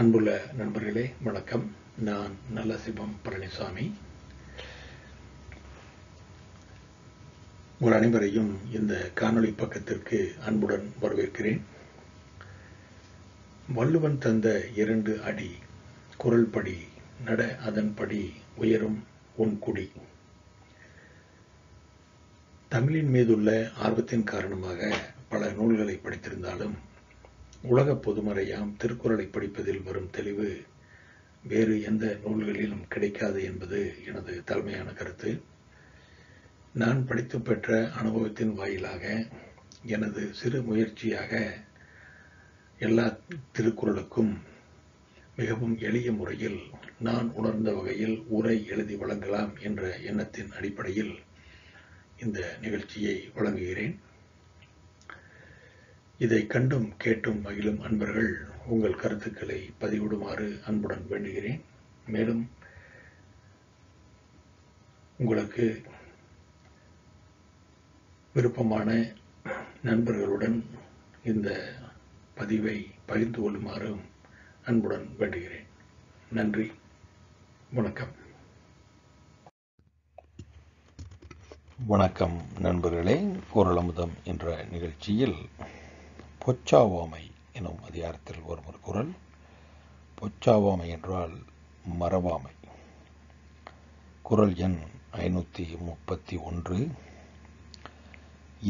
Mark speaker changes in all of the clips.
Speaker 1: அன்புள்ள நண்பர்களே வணக்கம் நான் நல்ல சிவம் பழனிசாமி உங்கள் அனைவரையும் இந்த காணொளி பக்கத்திற்கு அன்புடன் வரவேற்கிறேன் வள்ளுவன் தந்த இரண்டு அடி குரல் படி நட அதன்படி உயரும் உன் குடி தமிழின் மீதுள்ள ஆர்வத்தின் காரணமாக பல நூல்களை படித்திருந்தாலும் உலக பொதுமறையாம் திருக்குறளை படிப்பதில் வரும் தெளிவு வேறு எந்த நூல்களிலும் கிடைக்காது என்பது எனது தலைமையான கருத்து நான் படித்து பெற்ற அனுபவத்தின் வாயிலாக எனது சிறு முயற்சியாக எல்லா திருக்குறளுக்கும் மிகவும் எளிய முறையில் நான் உணர்ந்த வகையில் உரை எழுதி வழங்கலாம் என்ற எண்ணத்தின் அடிப்படையில் இந்த நிகழ்ச்சியை வழங்குகிறேன் இதை கண்டும் கேட்டும் மகிழும் அன்பர்கள் உங்கள் கருத்துக்களை பதிவிடுமாறு அன்புடன் வேண்டுகிறேன் மேலும் உங்களுக்கு விருப்பமான நண்பர்களுடன் இந்த பதிவை பகிர்ந்து கொள்ளுமாறும் அன்புடன் வேண்டுகிறேன் நன்றி வணக்கம் வணக்கம் நண்பர்களே குரலமுதம் என்ற நிகழ்ச்சியில் பொச்சாவாமை எனும் அதிகாரத்தில் வரும் ஒரு குரல் பொச்சாவாமை என்றால் மறவாமை குரல் எண் ஐநூற்றி முப்பத்தி ஒன்று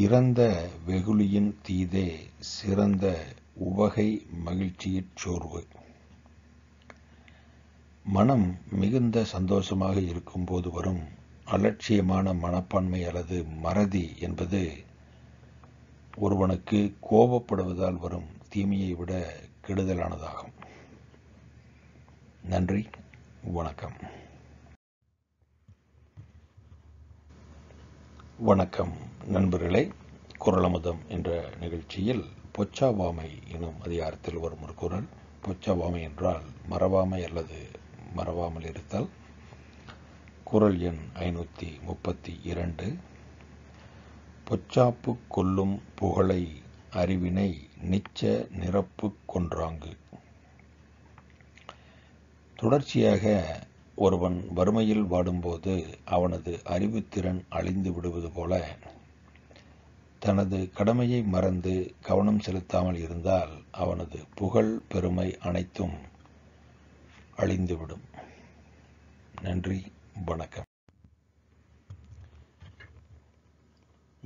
Speaker 1: இறந்த வெகுளியின் தீதே சிறந்த உவகை மகிழ்ச்சியிற் சோர்வு மனம் மிகுந்த சந்தோஷமாக இருக்கும்போது வரும் அலட்சியமான மனப்பான்மை அல்லது மறதி என்பது ஒருவனுக்கு கோபப்படுவதால் வரும் தீமையை விட கெடுதலானதாகும் நன்றி வணக்கம் வணக்கம் நண்பர்களே குரலமுதம் என்ற நிகழ்ச்சியில் பொச்சாவாமை எனும் அதிகாரத்தில் வரும் ஒரு குரல் பொச்சாவாமை என்றால் மறவாமை அல்லது மறவாமல் இருத்தல் குரல் எண் ஐநூற்றி முப்பத்தி இரண்டு பொச்சாப்பு கொல்லும் புகழை அறிவினை நிச்ச நிரப்பு கொன்றாங்கு தொடர்ச்சியாக ஒருவன் வறுமையில் வாடும்போது அவனது அறிவுத்திறன் அழிந்து விடுவது போல தனது கடமையை மறந்து கவனம் செலுத்தாமல் இருந்தால் அவனது புகழ் பெருமை அனைத்தும் அழிந்துவிடும் நன்றி வணக்கம்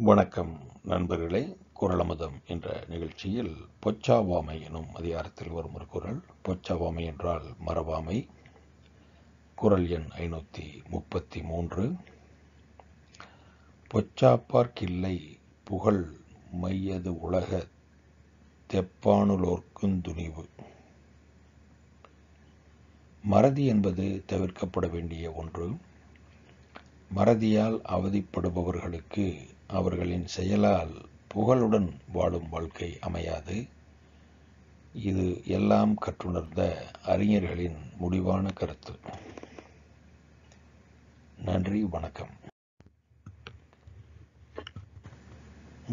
Speaker 1: வணக்கம் நண்பர்களே குரலமுதம் என்ற நிகழ்ச்சியில் பொச்சாவாமை எனும் அதிகாரத்தில் வரும் ஒரு குரல் பொச்சாவாமை என்றால் மரவாமை குரல் எண் ஐநூற்றி முப்பத்தி மூன்று பொச்சாப்பார்க்கில்லை புகழ் மையது உலக துணிவு மறதி என்பது தவிர்க்கப்பட வேண்டிய ஒன்று மறதியால் அவதிப்படுபவர்களுக்கு அவர்களின் செயலால் புகழுடன் வாழும் வாழ்க்கை அமையாது இது எல்லாம் கற்றுணர்ந்த அறிஞர்களின் முடிவான கருத்து நன்றி வணக்கம்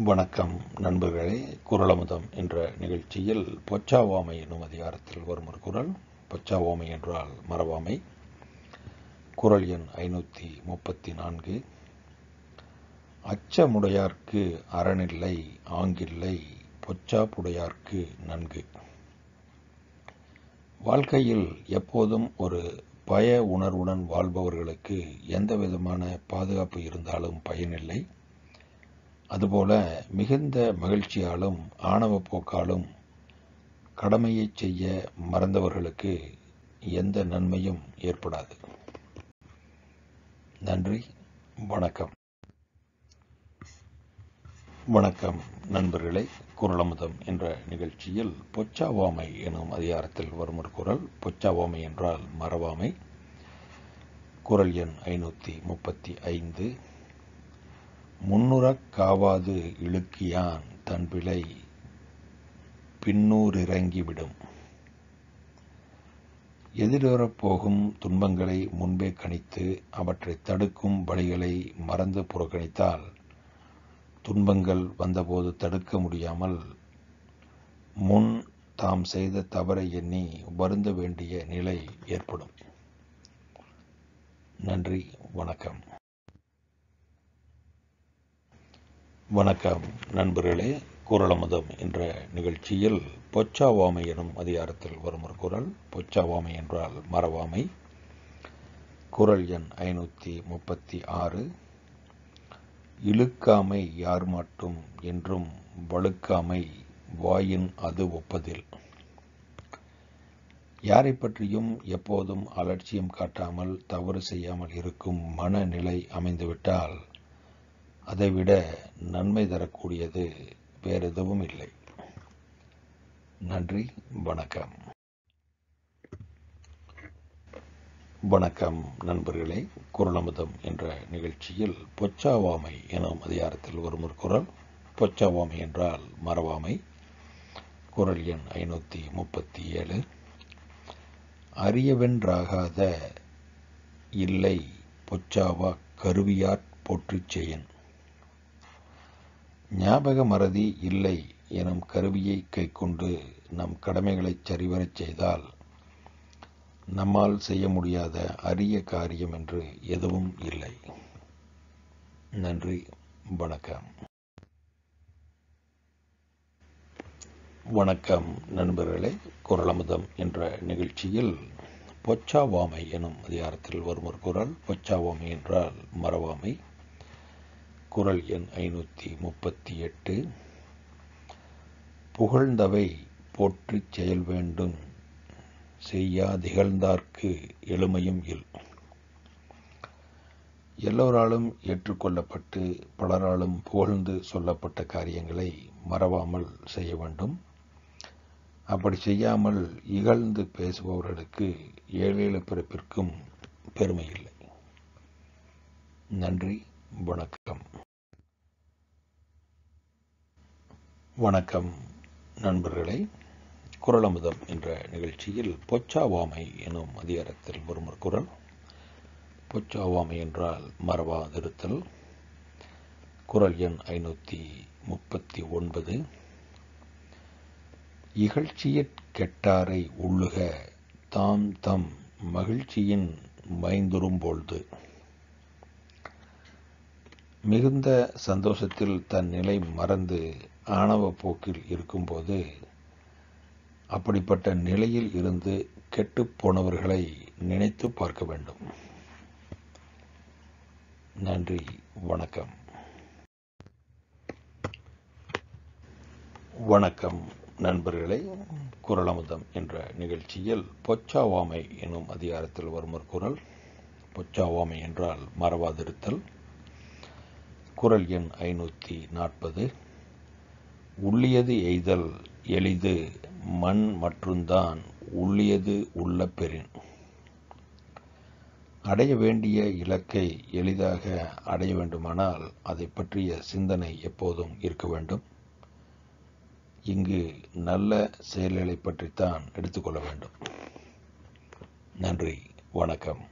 Speaker 1: வணக்கம் நண்பர்களே குரலமுதம் என்ற நிகழ்ச்சியில் பொச்சாவாமை என்னும் அதிகாரத்தில் வரும் ஒரு குரல் பொச்சாவாமை என்றால் மரவாமை குரல் எண் ஐநூற்றி முப்பத்தி நான்கு அச்சமுடையார்க்கு அறனில்லை ஆங்கில்லை பொச்சாப்புடையார்க்கு நன்கு வாழ்க்கையில் எப்போதும் ஒரு பய உணர்வுடன் வாழ்பவர்களுக்கு எந்த விதமான பாதுகாப்பு இருந்தாலும் பயனில்லை அதுபோல மிகுந்த மகிழ்ச்சியாலும் ஆணவ போக்காலும் கடமையை செய்ய மறந்தவர்களுக்கு எந்த நன்மையும் ஏற்படாது நன்றி வணக்கம் வணக்கம் நண்பர்களே குரலமுதம் என்ற நிகழ்ச்சியில் பொச்சாவாமை எனும் அதிகாரத்தில் வரும் ஒரு குரல் பொச்சாவாமை என்றால் மறவாமை குரல் எண் ஐநூற்றி முப்பத்தி ஐந்து முன்னுற காவாது இழுக்கியான் தன் பிழை பின்னூறிறங்கிவிடும் எதிர்வரப்போகும் துன்பங்களை முன்பே கணித்து அவற்றை தடுக்கும் வழிகளை மறந்து புறக்கணித்தால் துன்பங்கள் வந்தபோது தடுக்க முடியாமல் முன் தாம் செய்த தவறை எண்ணி வருந்த வேண்டிய நிலை ஏற்படும் நன்றி வணக்கம் வணக்கம் நண்பர்களே குரலமதம் என்ற நிகழ்ச்சியில் பொச்சாவாமை எனும் அதிகாரத்தில் வரும் ஒரு குரல் பொச்சாவாமை என்றால் மரவாமை குரல் எண் ஐநூற்றி முப்பத்தி ஆறு இழுக்காமை யார் மாட்டும் என்றும் வழுக்காமை வாயின் அது ஒப்பதில் யாரை பற்றியும் எப்போதும் அலட்சியம் காட்டாமல் தவறு செய்யாமல் இருக்கும் மனநிலை அமைந்துவிட்டால் அதைவிட நன்மை தரக்கூடியது வேறு எதுவும் இல்லை நன்றி வணக்கம் வணக்கம் நண்பர்களே குரலமுதம் என்ற நிகழ்ச்சியில் பொச்சாவாமை எனும் அதிகாரத்தில் ஒரு குரல் பொச்சாவாமை என்றால் மரவாமை குரல் எண் ஐநூற்றி முப்பத்தி ஏழு அரியவென்றாகாத இல்லை பொச்சாவா கருவியாற் போற்றிச் செய்யன் ஞாபக மறதி இல்லை எனும் கருவியை கைக்கொண்டு நம் கடமைகளைச் சரிவரச் செய்தால் நம்மால் செய்ய முடியாத அரிய காரியம் என்று எதுவும் இல்லை நன்றி வணக்கம் வணக்கம் நண்பர்களே குரலமுதம் என்ற நிகழ்ச்சியில் பொச்சாவாமை எனும் அதிகாரத்தில் வரும் ஒரு குரல் பொச்சாவாமை என்றால் மரவாமை குரல் எண் ஐநூற்றி முப்பத்தி எட்டு புகழ்ந்தவை போற்றிச் செயல் வேண்டும் செய்யா திகழ்ந்தார்க்கு எளிமையும் இல் எல்லோராலும் ஏற்றுக்கொள்ளப்பட்டு பலராலும் புகழ்ந்து சொல்லப்பட்ட காரியங்களை மறவாமல் செய்ய வேண்டும் அப்படி செய்யாமல் இகழ்ந்து பேசுபவர்களுக்கு ஏழேழு பிறப்பிற்கும் பெருமை இல்லை நன்றி வணக்கம் வணக்கம் நண்பர்களே குரலமுதம் என்ற நிகழ்ச்சியில் பொச்சாவாமை எனும் அதிகாரத்தில் ஒரு குரல் பொச்சாவாமை என்றால் மறவாதிருத்தல் குரல் எண் ஐநூற்றி முப்பத்தி ஒன்பது இகழ்ச்சியற் கெட்டாரை உள்ளுக தாம் தம் மகிழ்ச்சியின் மைந்துரும்பொழுது மிகுந்த சந்தோஷத்தில் தன் நிலை மறந்து ஆணவ போக்கில் இருக்கும்போது அப்படிப்பட்ட நிலையில் இருந்து கெட்டுப்போனவர்களை நினைத்து பார்க்க வேண்டும் நன்றி வணக்கம் வணக்கம் நண்பர்களே குரலமுதம் என்ற நிகழ்ச்சியில் பொச்சாவாமை எனும் அதிகாரத்தில் வரும் ஒரு குரல் பொச்சாவாமை என்றால் மறவாதிருத்தல் குரல் எண் ஐநூற்றி நாற்பது உள்ளியது எய்தல் எளிது மண் மற்றும்தான் உள்ளியது உள்ள பெறின் அடைய வேண்டிய இலக்கை எளிதாக அடைய வேண்டுமானால் அதை பற்றிய சிந்தனை எப்போதும் இருக்க வேண்டும் இங்கு நல்ல செயல்களை பற்றித்தான் எடுத்துக்கொள்ள வேண்டும் நன்றி வணக்கம்